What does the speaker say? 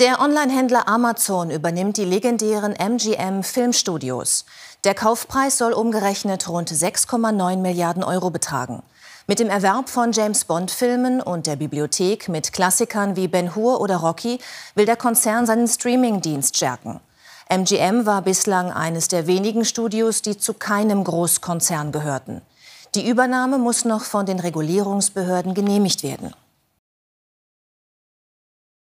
Der Online-Händler Amazon übernimmt die legendären MGM Filmstudios. Der Kaufpreis soll umgerechnet rund 6,9 Milliarden Euro betragen. Mit dem Erwerb von James Bond-Filmen und der Bibliothek mit Klassikern wie Ben Hur oder Rocky will der Konzern seinen Streaming-Dienst stärken. MGM war bislang eines der wenigen Studios, die zu keinem Großkonzern gehörten. Die Übernahme muss noch von den Regulierungsbehörden genehmigt werden.